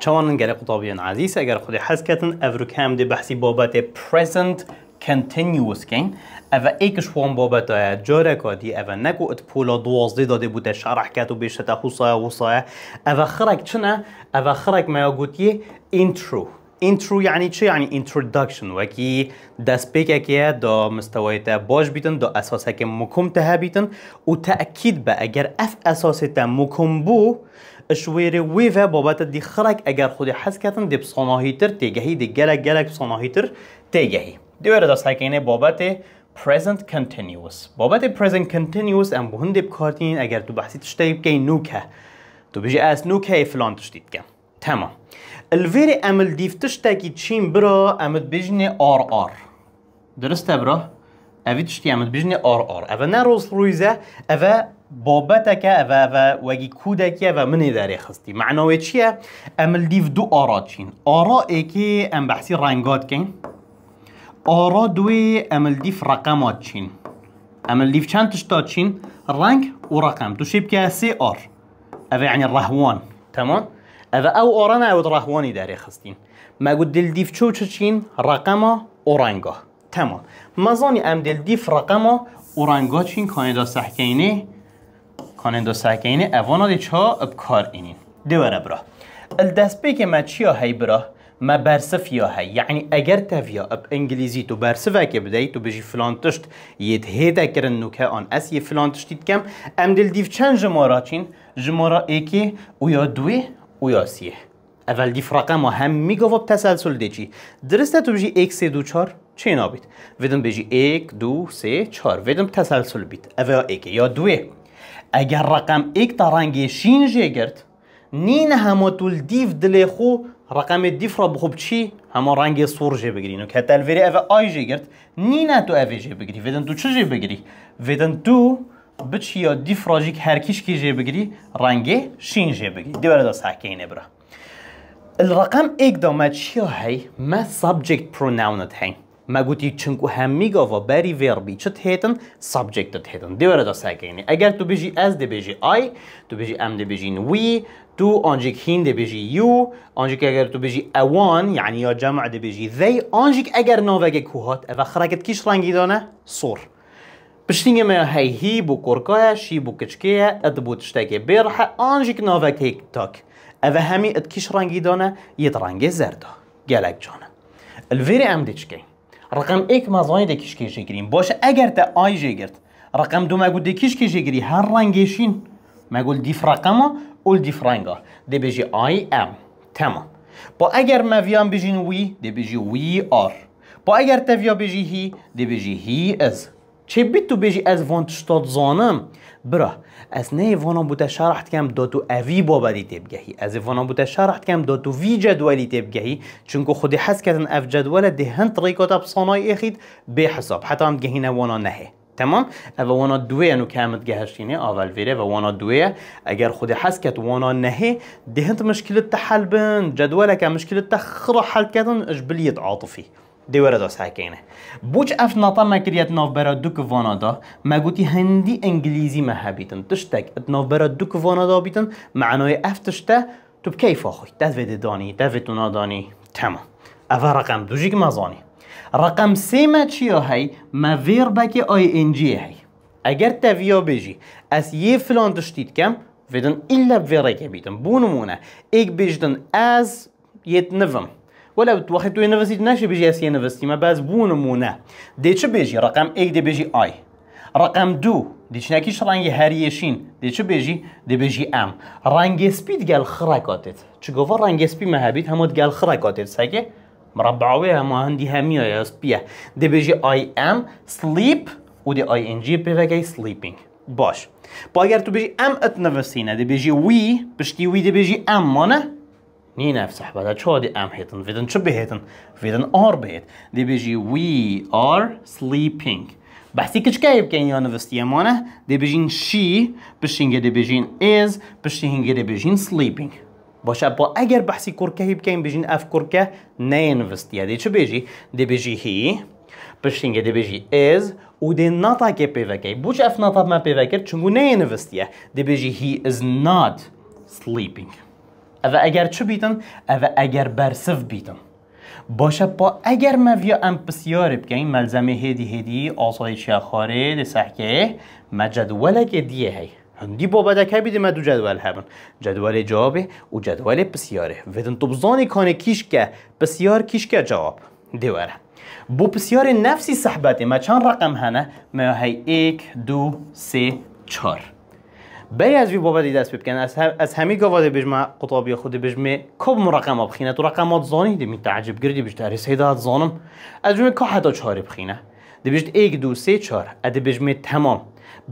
چوانن گره قطابیان عزیز اگر خودی حس کتن افرو کم دی بحثی بابت present continuous کن او ایکش وان بابت آیا جاره کادی او نکو ات پولا دوازده داده بوده شرح کتو بیشتا خوصایا وصای او خرک چنه او خرک میا گوتی intro intro یعنی چه یعنی introduction وکی دست اکیه دا تا باش بیتن دا مکم تا ها بیتن و تأکید با اگر اف اساس تا مکم بو شوێرە وێڤە بابت دی خرک اگر خودی حس دی بسۆناهی تر تێگەهی دی گەلک گەلک بسۆناهی تر تێگەهی دوێرە دەستاکەینێ بابت present continuous بابت present continuous ئەم بۆ هەندێ بکارتین اگر تو بحثی تشتی بکەین نوکه تو بژێ از نوکه فلان تشتی تمام تمام عمل ئەمل دیف که چین برا بجنه آر آر درسته برا؟ اوی تشتی همه بیشنی آر آر اوه نه روز رویزه اوه بابتك أفا أفا واجي كودك أفا من داري خستي معنوي تشيا أم الديف دو آرا أراتشين أرائكي أم بحسي رانجات كين أرا دوي أم الديف رقمات شين أم الديف شان تشتات شين رانج ورقم تشيب كا سي أر أفا يعني الرهوان تمام أفا أو أرانا أو رهواني داري خستين ما قد الديف تشوتشين رقمه أورانجه تمام ما امدل ام دل دیف رقم ها او رنگ ها چین کانیدا سحکینه کانیدا سحکینه اوانا دی چه ها کار اینین دوره برا الدست بی که ما چی ها هی برا ما برصف یا هی یعنی اگر تفیا اب انگلیزی تو برصف ها که بدهی تو بجی فلان تشت یه تهید اکرن نو آن از یه فلان تشتید کم ام دل دیف چند جمارا چین جمارا ایکی او یا دوی او یا سیه اول دیف رقم ها هم میگو با تسلسل دی درسته تو بجی ایک سی دو چار چی نابید ویدم بجی یک دو سه چهار ویدم تسلسل بید او ایک یا دوه اگر رقم ایک تا رنگ شین جه گرد نین همه تول دیف دلی خو رقم دیف را بخوب چی همه رنگ سور جه بگیری نو که تلویری او آی جه گرد تو او جه بگیری ویدم تو چه جه بگیری ویدم تو بچی یا دیف هر کش که جه بگیری رنگ شین جه بگیری دیواره دا سحکه اینه برا الرقم ایک دا ما چی هی ما سابجکت پرونونت هی ما قلتي تشنكو هميغا فباري فيربي شت هيتن سبجكت هيتن دي ورد ساكن يعني اگر تو بيجي از دي بيجي اي تو بيجي ام دي بيجي وي تو انجيك هين دي بيجي يو انجيك اگر تو بيجي اوان يعني يا جمع دي بيجي ذي انجيك اگر نوفاك كوهات اذا خرجت كيش رنگي دانه سور پشتینگه ما هی هی بو کرکایه شی بو كتشكيا ادبو تشتاكي بيرحة انجيك نوفاك هيك تاک اذا همی اد کش رنگی دانه يد رنگي زرده گلک جانه الویر ام دي تشكي رقم یک مزایای دکیش کشی گریم باشه اگر تا آی جگرد رقم دو مگو دکیش گری هر رنگشین مگول دیف رقم اول دیف رنگا دی بجی آی ام تمام با اگر مویان بجین وی ده بجی وی آر با اگر تویا بجی هی دی بجی هی از چه بیت تو بیجی از وان تشتاد زانم برا از نه وانا بوده شرحت کم داتو اوی بابدی تبگهی از وانا بوده شرحت کم داتو وی جدولی تبگهی چونکو خودی حس کردن اف جدول ده دهن طریقات بصانای اخید به حساب حتی هم گهی وانا نهه تمام اوا وانا دوية نو كامت گهشتینه اول ویره و وانا دوية اگر خودی حس حسكت وانا نهه ده دهنت مشکلت تحل بند جدوله که مشکلت تخرا حل كدن اجبلية عاطفی دیوره دا ساکنه بوچ اف ناتا مکریت کریت ناف برا دو که دا ما هندی انگلیزی مه بیتن تشتک ات ناف برا دو که دا بیتن معنای اف تو بکیف آخوی دفت دانی دفت نادانی تمام اوه رقم دو جیگ مزانی رقم سه ما چیا هی ما ویر بکی آی انجی هی اگر تویا بجی از یه فلان تشتید کم ویدن ایلا ویره که بیتن بونمونه ایک بجدن از یه نوم ولا وقت تو یونیورسیتی نشه بیجی اس یونیورسیتی ما باز بو نمونه چه بیجی رقم ای دی بیجی آی رقم دو نکیش رنگ هریشین دیچه بیجی دی بیجی ام رنگ سپید گل خرکاتت گفت رنگ سپی مهبید همود گل خرکاتت سگه مربعوی همه هندی همی های سپیه دی بیجی آی ام سلیپ و دی آی انجی پیوگی سلیپینگ باش با اگر تو بیجی ام ات نوستینه دی بیجی وی پشتی وی دی بیجی ام مانه ني نفسح شو شودي ام هيتن فيدن شو بهيتن فيدن ار بهيت دي بيجي وي ار سليبينج بحثي كش كايب كان يونيفرسيتي امانة دي بيجين شي بشينجا دي بيجين از بشينجا دي بيجين سليبينج باشا با اگر بحثي كور كايب كاين بيجين اف كور كا كوركا نينفرسيتي دي شو بيجي دي بيجي هي بشينجا دي بيجي از و دي نطا كي بيفاكي بوش اف نطا ما بيفاكر تشنغو نينفرسيتي دي بيجي هي از نوت سليبينج او اگر چو بیدن؟ او اگر برسف بیدن. باشه با اگر مویا ام بسیار بگیم، ملزمه هدی هدی آسای خاره، دی سحکه ما جدوله که دیه هی هندی که بیده ما دو جدول هبن جدول جوابه و جدول بسیاره ویدن تو بزانی کانه کیش که بسیار کیش که جواب دیواره بو بسیار نفسی صحبته ما چند رقم هنه ما های ایک دو سه چار بی از وی بابت دست بکن از از همی گواده بیش ما قطابی خود بیش کب مرقم بخینه تو رقمات زانی دی می تعجب گردی بیش داری سیدات زانم از جمعه که حتی چهار بخینه دی بیش ایک دو سه چهار ادی بیش تمام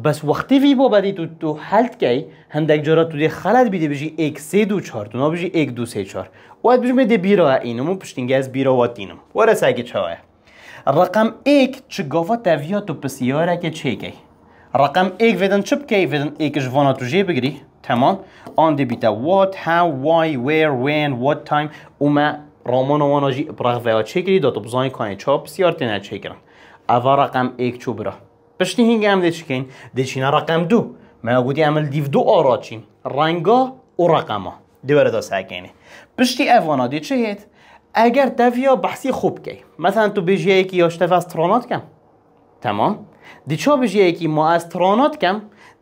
بس وقتی وی بابت تو تو حلت کی هندک جرا تو دی خلط بیده بیش ایک سه دو چهار تو نبیش ایک دو سه چهار و اد دی بیرا اینم و پشتینگه از بیرا واتینم ورسه اگه چهاره رقم ایک چه تویا تو پسیاره که رقم ایک ویدن چپ که ویدن ایکش وانا تو جی بگیری تمام آن دی بیتا what, how, why, where, when, what time اومه رامان وانا جی براغ ویا چه گیری داتو بزانی کانی چا بسیار تینه چه اوا اول رقم ایک چو برا پشتی هنگ هم دی چکین دی چینه رقم دو ما گودی عمل دیو دو آرا چین رنگا و رقما دوباره دا ساکنه پشتی اوانا دی چه هید اگر دویا بحثی خوب کی مثلا تو بیجی یکی یاشته و ترانات کم تمام دی چه بجی یکی ما ترانات کم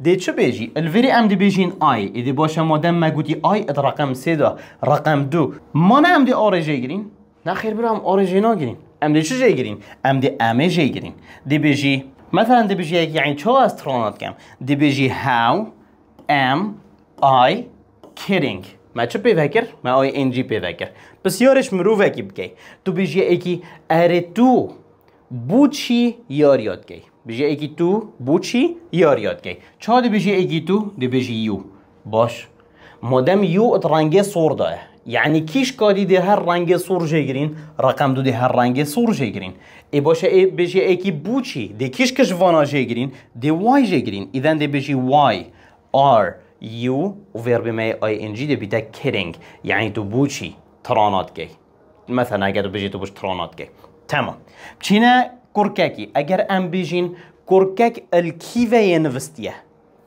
دیچو بجی الوری ام دی بجین آی ایدی باشه مادم مگودی آی اد رقم سی دا رقم دو ما نه ام دی جی گرین؟ نه خیر برو هم نا نگیرین ام دی چو جی گرین؟ ام دی امه جی گرین دی بجی مثلا دی بجی یکی یعنی از ترانات کم دی بجی هاو ام آی کرینگ ما چه پیدا کرد؟ ما آی انجی پیدا پس بسیارش مروفه کی بکی تو بیجی ایکی اره تو بوچی یاریات کی بژی ایگی تو بوچی چی یار یاد کی چا دی بژی ایگی تو دی بژی یو باش مادم یو ات رنگ سور داه یعنی کیش کادی دی هر رنگ سور جگیرین رقم دو دی هر رنگ سور جگیرین ای باشه ای بژی ایگی بوچی چی دی کیش کش وانا جگیرین دی وای جگیرین ایدن دی بژی وای آر یو و ورب می آی انجی دی بیده کرینگ یعنی تو بوچی ترانات کی مثلا اگر بژی تو ترانات کی تمام چینه كوركاكي اگر ام بيجين كوركاك الكيفا ينفستيه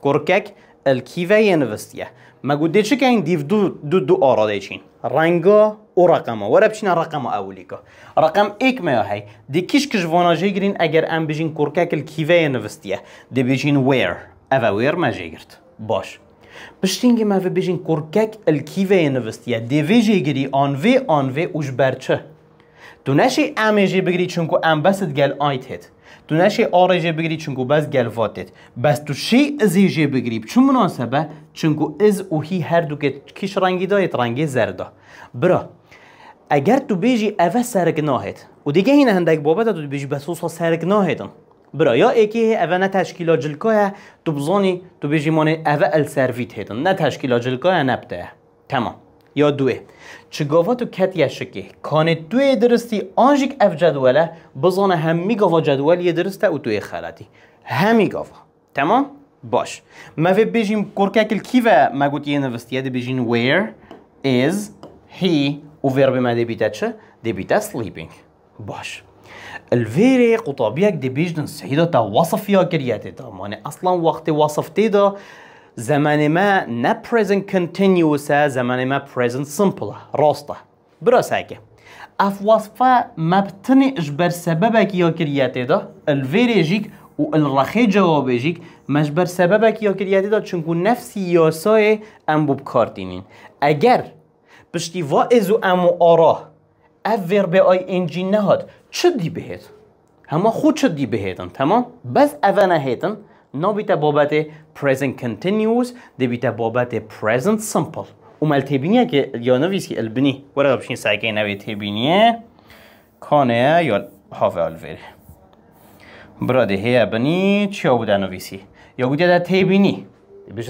كوركاك الكيفا ينفستيه ما قديتش كاين ديف دو دو دو ديشين ديتشين او رقم ورا بشنا رقم اوليكو رقم ايك ما هي دي كيش كش فوناجي جرين اگر ام بيجين كوركاك الكيفا ينفستيه دي بيجين وير افا وير ما جيرت باش بشتينجي ما في بيجين كوركاك الكيفا ينفستيه دي في جيجري اون في اون في وجبارتشه تو نشی امجی بگیری چونکو ام بس گل آیت تو نشی آرجی بگیری چونکو بس گل واتت بس تو شی ازیجی بگیری چون مناسبه چونکو از اوهی هی هر دو که کش رنگی دایت رنگی زرده برا اگر تو بیجی اوه سرگ ناهد و دیگه این هندک بابت تو بیجی بسوسا سرگ برا یا ایکی اوه نه تشکیلا تو بزانی تو بیجی مانه اوه السرویت هدن نه تشکیلا جلکای نبته تمام یا دوه چگاوات و کتیشه که کان دوی درستی آنجیک اف جدوله بزانه همی گاوا ی درسته او دوی خلاتی همی گاوا تمام؟ باش ما في بيجيم كوركا كل كيفا ما قلت نوستیه ده بيجين where is he به ما ده بیتا sleeping باش قطابیه که ده بیجن سهیده تا وصف یا کریاتی تا معنی اصلا وقت وصف دا زمان ما نه present continuous زمان ما present simple راسته براس هكا اف وصفة ما بتنقش بر سببك يا كرياتي ده الفيريجيك و الرخي جوابجيك مش بر سببك يا كرياتي ده چونکو نفسی یاسای ام بوب کارتینین اگر پشتی واعظ و امو آراه اف ورب آی انجی نهاد چه دی بهت؟ همه خود چه دی بهتن تمام؟ بس اوه نهیتن نابیتە بابت present continuous دبیت بابەتێ present simple ومەل تێبینیەکە یۆنەویسی البنی وەرە بشین ساکەی کانه یا حافه الویره هاڤێ برادێ هەیە بنی چیا بوده نویسی دی تێبینی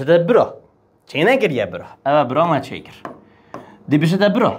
ده برا چێ یا برا اوه برا ئەوە برامە دی کرد ده برا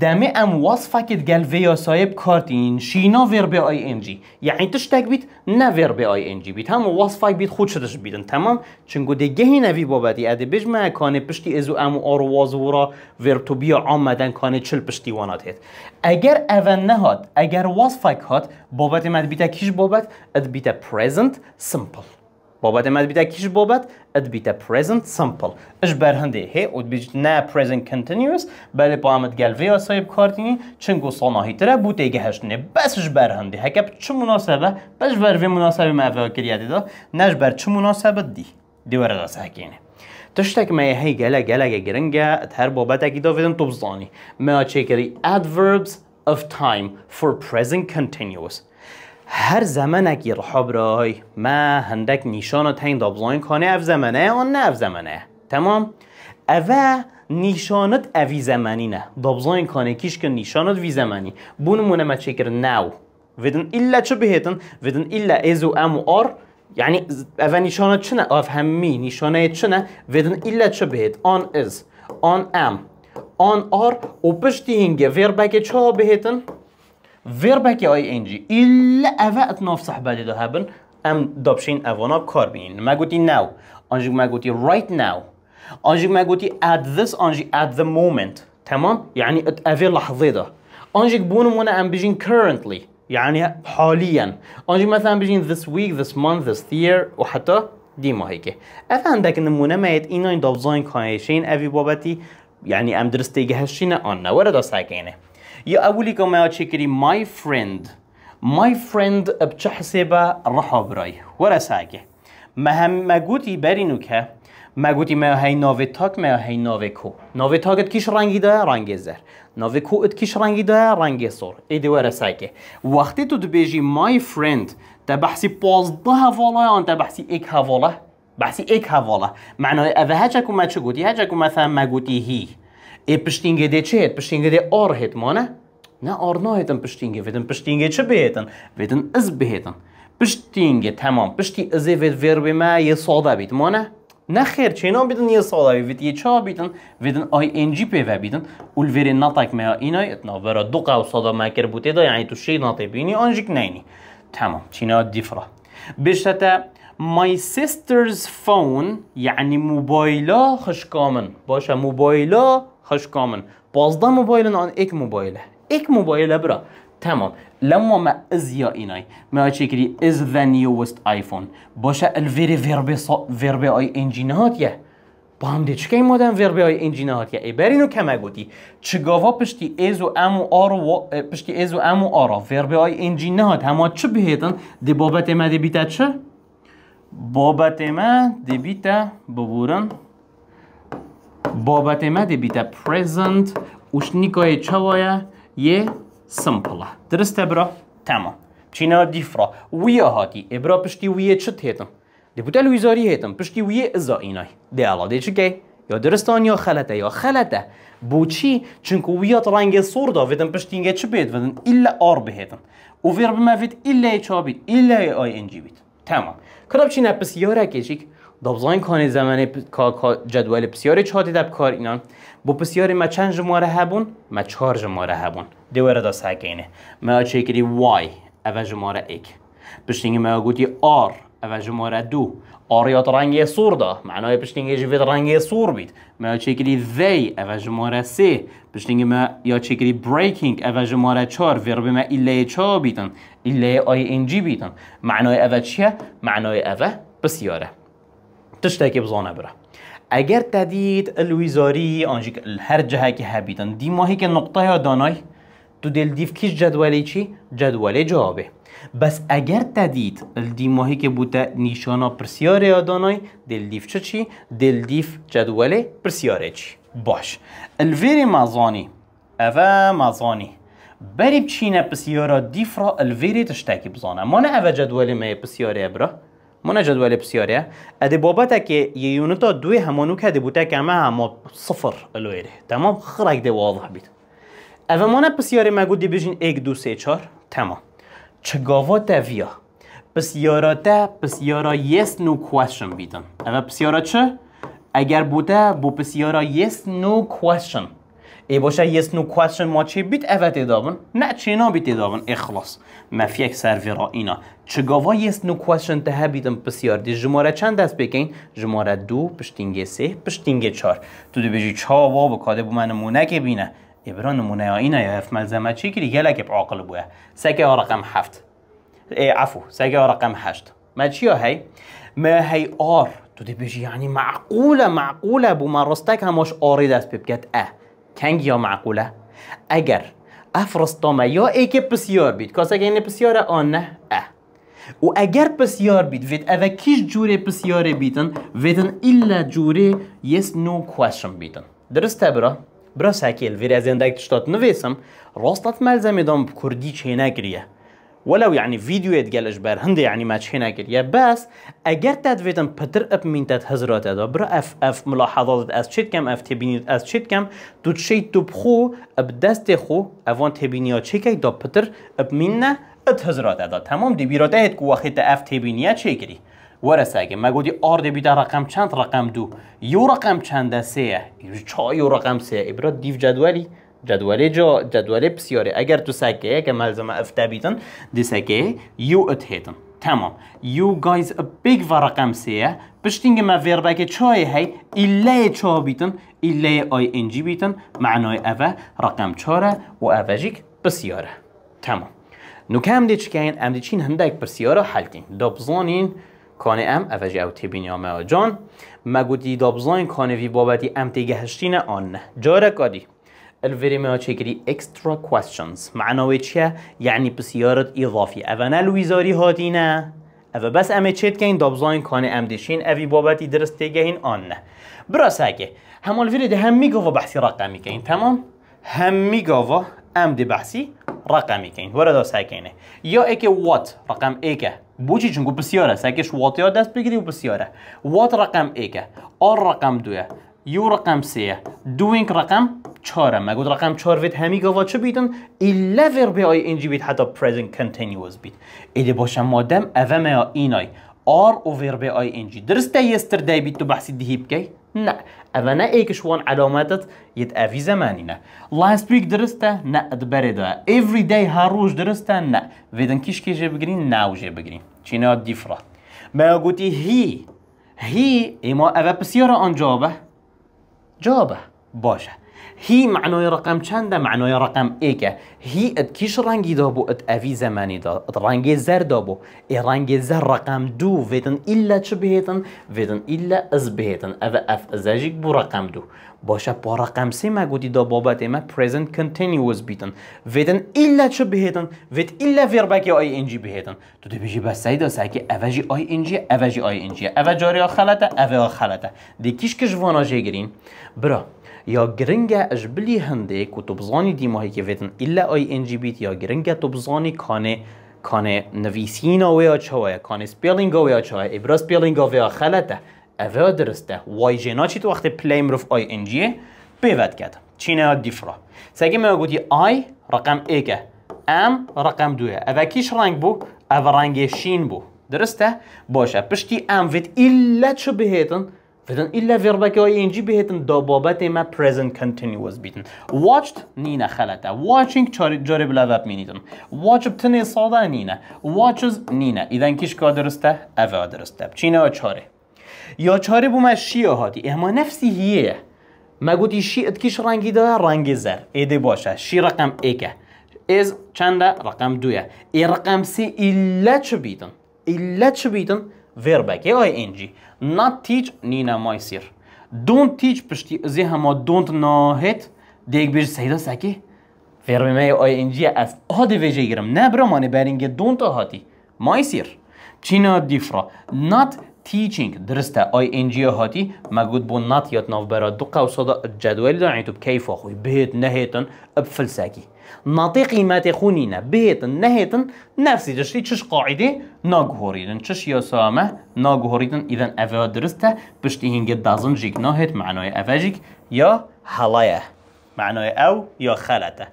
دمه ام وصفک قال فیا سایب کارتین شینا به اي ان جي يعني تشتاق بيت نه ور اي آی جی یعنی بیت هم وصفه بیت خود شدش بیدن تمام چنگو دگه هی نوی بابدی اده مه کانه پشتی ازو ام آرواز ورا ویرب تو بیا آمدن کانه چل پشتی وانات هید اگر اون نهاد اگر وصفه هات بابت مد بیتا کش بابت اد بیتا present simple بابت ما بیده کیش بابت اد بیده present simple اش برهنده هی اد بیده نه present continuous بل بامت قال فيا چون کارتینی چنگو صناهي ترى بو تيجي نه. بس اش برهندي هكا بچ مناسبه بس بر وی مناسبه ما فاکریا دا بر چو مناسبه دی دی ورا ساکینه گله گله گرنگه، جلا هر بابت اگی بابتك دو فيدن تبزاني ما تشيكري adverbs of time for present continuous هر زمان اکی رحاب رای ما هندک نشانه تین دابزاین کانه اف زمانه آن نه اف زمانه تمام اوا نیشانت اوی زمانی نه دابزاین کانه کیش که نیشانت وی زمانی مونه ما چکر نو ودن الا چه بهتن ویدن الا از و ام و آر یعنی اوه چه چنا؟ اف همی نشانه چنا؟ ویدن الا چه بهت آن از آن ام آن آر و پشتی هنگه ویر بگه چه بهتن verba اي ان جي الا افا اتناف صحبه دیده هبن ام دوبشين افونا كار بين ما قلتي ناو انجي ما قلتي رايت ناو انجي ما قلتي ات ذس انجي ات ذا مومنت تمام يعني ات افي لحظه ده انجي بون مونه ام بيجين currently يعني حاليا آنجي مثلا بيجين ذس ويك ذس مانث ذس year وحتى دي ما هيك اف عندك نمونه مايت ايناين دابزاين كايشين افي بابتي يعني ام درستي جهشينه انا ورا دا ساكينه یا اولی که میاد چه کردی my friend my friend اب چه حسابه راه برای ورساگه مهم مگودی برین و که مگودی ما هی نوی تاک میاد هی نوی کو نوی تاک ات کیش رنگی داره رنگ زر نوی کو ات کیش رنگی داره رنگ سر ایده ورساگه وقتی تو بیجی my friend تا بحثی پازده ده هواله تا انت بحثی یک هواله بحثی ایک هواله معنای اوه هچکو ما چه گودی هچکو مثلا مگودی هی E pështingje dhe qehet, pështingje dhe arhet, mane? Në arnahetën pështingje, vetën pështingje që behetën, vetën ëzbehetën. Pështingje, tamam, pështi ëzë e vetë verbi ma je sada bitë, mane? نخير چينا بيدن يا صلاوي ويت يا چا بيدن ويدن اي ان جي بي بيدن والفيري نطاك ما ايناي اتنا برا دقة وصدا ما كربوتي دا يعني تو شي ناطي بيني انجيك نيني تمام چينا ديفرا بشتا ماي سيسترز فون يعني موبايلا خشكامن باشا موبايلا خوش کامن بازدا موبایل آن یک موبایل یک موبایل برا تمام لما ما از یا اینای ما چکری از ذا نیوست آیفون باشه الویری وربه سا... وربه آی انجینات یه با هم دی چکه مادن های انجینات یه ای برینو کمه گوتی چگاوا پشتی از و ام و آر و پشتی از و ام و آرا وربه های انجینات هما چه بهیتن دی بابت ما دی بیتا چه؟ بابت ما دی بیتا ببورن بابت بیتا бита present, نیکای чавая یه simple. درست برا؟ تمام چینا دیفرا ویا هاتی ابرا پشتی ویا چت هیتم دی بوتا لویزاری هیتم پشتی ویا ازا اینای دی الا دی چکه یا درستان یا خلطه یا خلطه چی؟ چونکه ویا رنگ سور دا ویدن اینگه چه بید ویدن ایلا آر بهیدن او ویر بما وید ایلا چا بید ایلا آی انجی بید تمام کلاب چی نپس دابزان کانی زمانی جدول بسیاری چهاتی دب کار اینان بو بسیاری ما چند جماره هبون ما چهار جماره هبون دوره دا سکینه ما چه کری وای اول جماره ایک بشتینگی ما گوتی آر اول جماره دو یاد رنگ سور دا معنای پشتینگی جوید رنگی سور بید ما کری ذی اول جماره سه پشتینگی ما یا کری بریکینگ اول جماره چار وربی ما ایلی چا بیتن ایلی آی انجی بیتن معنای اول چیه؟ معنای اول بسیاره اگر اگر تدید الویزاری تەدید که ئەنجیک هەر جەهەکی هەبیتن که نقطەیە دانای تو دلدیف کیش جدولی چی؟ جدول جوابه. بس اگر تدید الدیماهی که بوده نیشانا پرسیاره دل دیف چه چی؟ دلدیف جدول پرسیاره چی؟ باش الویر مزانی اوه مزانی بریب چینه پسیاره دیف را الویر تشتکی بزانه مانه اوه جدول ما پسیاره برا؟ من جدول بسیاره ادی بابتا که یه یونتا دوی همانو که بوده که همه همه صفر الویره تمام خرک ده واضح بید اوه مانه بسیاره مگو دی ایک دو سه چار تمام چگاوا دویا بسیارا تا بسیارا یس نو کوشن بیدن اوه بسیارا چه؟ اگر بوده بو بسیارا یس نو کوشن باشه يس نو كويشن ماتشي بيت افتي دابن ناتشينا بيت دابن اخلص ما فيك سيرفرا یه چگاوا یس نو کوشن ته بیتم بسیار دی جماره چند دست بکنین جماره دو پشتینگه سه پشتینگه چار تو دو بجی چا وا بکاده بو من بینه ای برا نمونه اینا یا اف ملزمه چی که یه لکه عاقل بوه سکه رقم هفت عفو سکه رقم هشت ما چی هی ما هی آر تو دی بجی یعنی معقوله معقوله بو من رستک هماش آری دست ببکت اه کنگ یا معقوله اگر افرستامه یا ای که پسیار بید کاسا که این پسیار آن نه اه و اگر پسیار بید وید اوه کیش جوره پسیاره بیدن ویدن ایلا جوره یس نو کوشن بیدن درسته برا برا ساکیل ویر از اندک تشتات نویسم راستت ملزمی دام کردی چه نگریه ولو يعني فيديو يتقال اجبار هندي يعني ما تشحينا يا بس اگر تدفيتن بتر اب من تد هزرات ادا برا اف اف ملاحظات از چیت کم اف تبینیت از چیت كم تو تشي تو بخو اب دست خو اوان تبينيا چیکی دا پتر اب مننا ات هزرات ادا تمام دي بيراته كو وقت اف تبينيا چیکری اگه ما مگودی ار دی رقم چند رقم دو یو رقم چند سه چا یو رقم سه ابراد دیو جدولی جدول جا جدول بسیاره. اگر تو سکه که ملزم بیتن، دی سکه یو ات هیتن تمام یو گایز بگ بیگ و رقم سیه بشتینگ ما که چای هی ایله چا بیتن ایله آی انجی بیتن معنای اوه رقم چاره و جیک بسیاره تمام نو هم دی چکین هم دی چین هندک بسیاره حلتین دابزانین کانه ام جی او تبینی یا آجان، مگو دی دابزان کانه وی بابتی ام تیگه هشتین آن جاره کادی ما تشیکری اكسترا كويستشنز چیه؟ یعنی يعني بسيارة اضافي اوانا الوزاري هاتينا اوه بس امه چید که این دابزاین ام دیشین اوی بابتی درست تیگه این آن نه برا ساگه همال ویرد هم میگوا بحثی رقمی کاین تمام هم ام دی بحثی رقمی وارد این وردا اینه. یا اکه وات رقم ایکه بوچی چونگو بسیاره ساگش وات یا دست بگیری و وات رقم ایکه ار رقم دوه یو رقم سیه دوینک رقم چارم مگود رقم چار وید همی گوا چه بیدن ایلا ور بی آی اینجی بید حتی پریزنت کنتینیوز بید ایده باشم مادم اوه اینای آر او ور بی آی اینجی درسته یستر دی بید تو بحثی دهیب بکی؟ نه اوه نه ایکش وان علامتت یت اوی زمانی نه last week درسته نه ادبره ده every day هر روز درسته نه ویدن کش جه بگرین جه بگرین چینا دیفرا ما گوتی هی هی ایما اوه پسیارا آن جابه جابه باشه هی معنای رقم چنده معنای رقم ایکه هی ات کیش رنگی دا بو ات اوی زمانی دا ات رنگ زر دا بو ای رنگ زر رقم دو ویدن ایلا چه بهیتن ویدن ایلا از بهیتن او اف ازاجیک بو رقم دو باشه با رقم سه ما گودی دا بابت ما present continuous بیتن ویدن ایلا چه بهیتن وید ایلا ویربکی آی انجی بهیتن تو بیشی بس بسایی دا که اوجی آی انجی اوجی آی انجی او او دی کیش کش جه گرین برا یا گرنگ ئەش بلی هنده که تو بزانی دیماهی ایلا الا آی انجی بیت یا گرنگ تو بزانی کانێ کانه نویسینەوەیا چاوەیە کانێ سپێلینگەوەیا چاە سپیلنگ سپێلینگەوەیا خلطه ئەڤ درسته وای چی تو وقت پلی مرف ئای بیوت پێوەت چی نه؟ دیفرا سگه می گوتی آی رقم رقم ام رقم رقم ئەڤە کیش رنگ بو؟ ئەڤ رنگ شین بود درسته؟ باشه پشتی ام ڤێت ایلا چه بدن ایلا وربکه های اینجی بهتن دا بابت ما present continuous بیتن watched نینه خلطه watching جاره بلاوب مینیدن watch بتنه ساده نینه watches نینه ایدن کش که درسته اوه درسته چینه ها چاره یا چاره بومه شیه هاتی اما نفسی هیه ما گوتی شی اتکیش رنگی داره رنگ زر ایده باشه شی رقم ایکه از چنده رقم دویه ای رقم سی ایلا چه بیتن ایلا چه بیتن verback. Eu ing ng. Not teach nina mai Don't teach pishti don't nahet dêk bir seyda sakê. Verbe me ai ng as hadi vêje girim. Ne biramanê don't hatî. Mai sir. Çîna dîfra. Not teaching درسته آی انجی هاتی مگود بو نات یاد ناف برا دو قوصا جدولی دارن تو بکیف آخوی بهت نهیتن اب فلسکی ناطی قیمت خونینە بهتن نهتن نفسی دەشتی چش قاعده ناگوهۆریدن چش یاسامە ناگوهۆریدن ئیدەن ئەڤەوە درسته پشتی هینگە دازنجیک ناهێت معنۆی ئەڤەژیک یا هەڵایە معنای او یا خەلەتە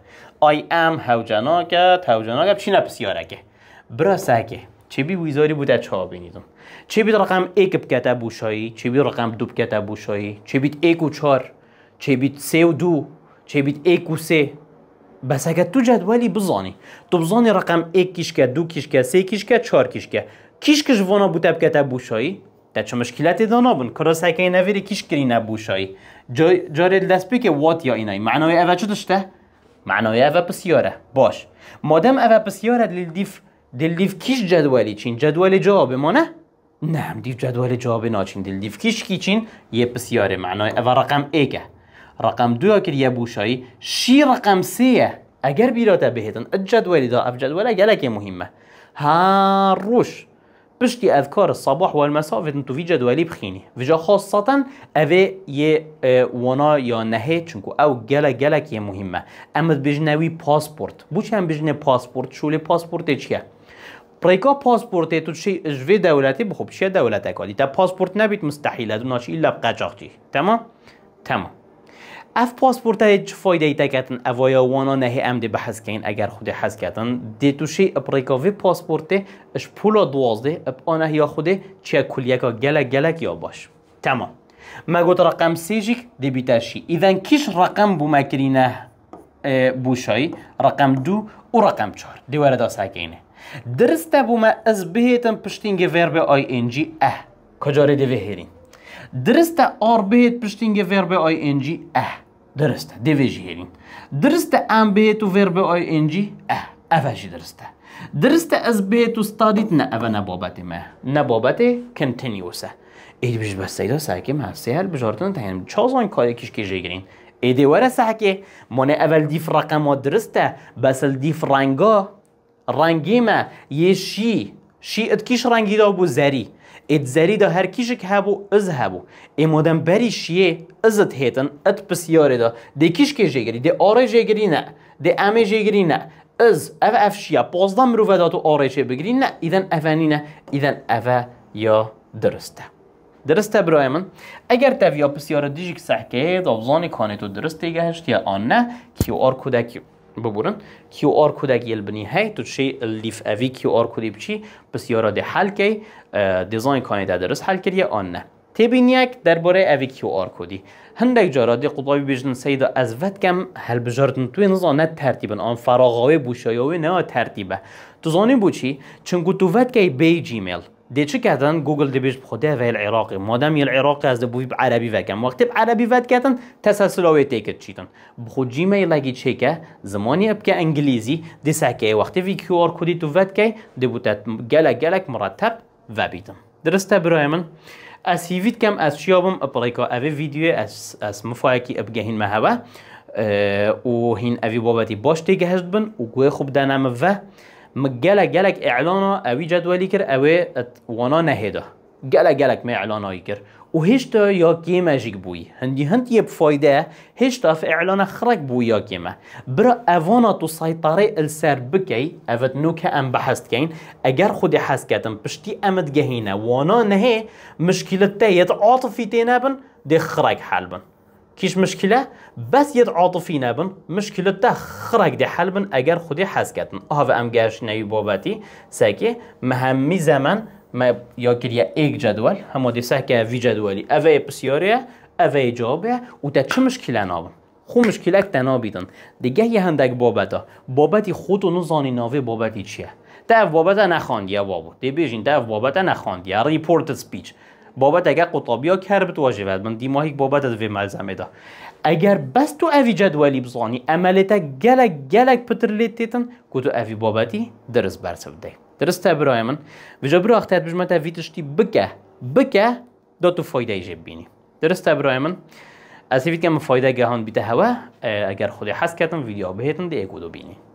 ئای ئەم هەوجەناکە هەوجەناکە بچینە پسیارەکە برا چه بی ویزاری بینیدم چه بید رقم ایک بکتا بوشایی بید رقم دو بکەتە بوشایی بید ایک و چار بید سه و چه بید ایک و سه بس اگه تو جدولی بزانی تو بزانی رقم یک کشکه، دو کشکه، سه کشکه، چهار کشکه کیشکش وانا بوده بکتا بوشایی تا چه مشکلات دانا بون کراس هکی نویری کیش نبوشایی جاری دست بی که وات یا اینایی. معنای اوه چه داشته؟ معنای اوه پسیاره باش مادم اوه پسیاره دلیف دلیف کیش جدولی چین جدول جواب ما نه نه، دیف جدول جواب ناچین دلیف کیش کی چین یه پسیاره معنای اوه رقم ایکه رقم دو اگر یه بوشایی شی رقم سیه اگر بیراته بهتن الجدول دا الجدول اگر مهمه ها روش اذکار اذکار الصباح والمساء تو في بخینی بخيني ویجا خاصة اوه یه ونا یا نهه چونکو او جلا گلک یه مهمه اما پاسپورت. پاسپورت بوش هم بجنه پاسپورت شولی پاسپورت چیه؟ پریکا پاسپورت تو چی جوی دولتی بخوب دولت دولتک تا پاسپورت نبید مستحیله دو ناشی الا بقاچاقچی تمام تمام اف پاسپورت فایده تا کتن اوایا وانا نهی امده دی بحث کن اگر خود حس کتن دی توشی وی پاسپورت اش پولا دوازده اپ آنه یا خود چه کلیکا گلک گلک یا باش تمام مگوت رقم سیجیک دی شی ایدن کیش رقم بو مکرینه بوشایی رقم دو و رقم چهار دیواره دا سکینه درسته بو ما از بهتم پشتینگ ورب آی انجی اه کجاره ری دیوه درسته آر بهت پشتینگ ورب آی این جی اه درسته دویجی هیلین درسته ام بهت و ورب آی این جی اه افاجی درسته درسته از بهت و نه اوه نبابته مه نبابته کنتینیوسه ایر بیش بس سیدا سرکه مه سیهل بجارتن تهیم چازان کاری کش کشی گرین ایده وره سرکه مانه اول دیف رقم ها درسته بس دیف رنگا یه شی شی ات کش رنگی دا بو زری زری دا هر کیشک هبو از هبو ای مادم بری شیه ازت هیتن ات پسیاره دا دی کیش که جگری دی آره جگری نه دی امه جگری نه از اف اف شیا پازدان مروفه داتو آره چه بگیری نه ایدن افنی نه ایدن افه یا درسته درسته برای من اگر تویا پسیار دیجیک سحکه دابزانی کانه تو درسته گهشت یا آن نه کیو آر کودکی ببورن کیو آر کودک یلبنی هی تو چه لیف اوی کیو آر کودی بچی پسیارا دی حل دیزاین در درست حل کریه آن نه تبین یک درباره اوی کیو آر کودی هندک جارا دی قضاوی بیجن سیدا از وقت کم هل بجردن توی نزا نه ترتیبن آن فراغاوی بوشایاوی نه ترتیبه تو زانی بو چی گو تو وقت که بی جیمیل دی چه کردن گوگل دی بیش بخوده و العراقی مادم یه العراقی از به عربی وکم وقتی عربی ود کردن تسلسلاوی تیکت چیدن بخود جیمیل اگی چه که زمانی اب که انگلیزی دی سکه وقتی وی کیو آر کودی تو ود که دی بودت گلک گلک مرتب و درسته برای من از هیوید کم از شیابم اپلیکا اوی ویدیو از, از ابگهین مهوه و هین اوی بابتی باش تیگه هشت بن و گوه خوب دنم و مجالا جالک اعلانا اوی جدولی کرد اوی وانا نهدا جالا گلک ما اعلانا کرد و هشتا یا گیم اجیگ بوی هندی هند یه بفایده هشتا اف اعلان خرک بوی یا گیمه برا اوانا تو سایطاره السر بکی اوت نو که ام بحست کین اگر خودی حس کتم پشتی امد گهینه وانا نهی مشکلت تا یت عاطفی تینبن دی خرک حل بن كيش مشكله بس عاطفی عاطفي نابن مشكله تا خرج دي بن اگر خودي حسكتن اه ام گاش نيو بابتي ساكي مهمی زمان ما یا queria یک جدول هم که que وی جدولي أفي پسیاریه، جوابه جابه تا چه مشکله نابم خو مشکلک تنا بیدن دیگه یه هندک بابتا بابتی خود و زانی ناوه بابتی چیه ده بابتا یا بابا دی بیجین ده بابتا یا ریپورت سپیچ بابت اگر قطابیا کر تو واجبت من دیماهی بابت از ملزمه دا اگر بس تو اوی جدولی بزانی عملتا گلک گلک پترلیت تیتن که تو اوی بابتی درست برسو ده درسته برای من جا برو اختیار بجمه تا ویتشتی بکه بکه دا تو فایده ایجه بینی درسته برای من از هیوید که من فایده گهان بیده هوا اگر خودی حس کردم ویدیو بهتون دیگه دو بینی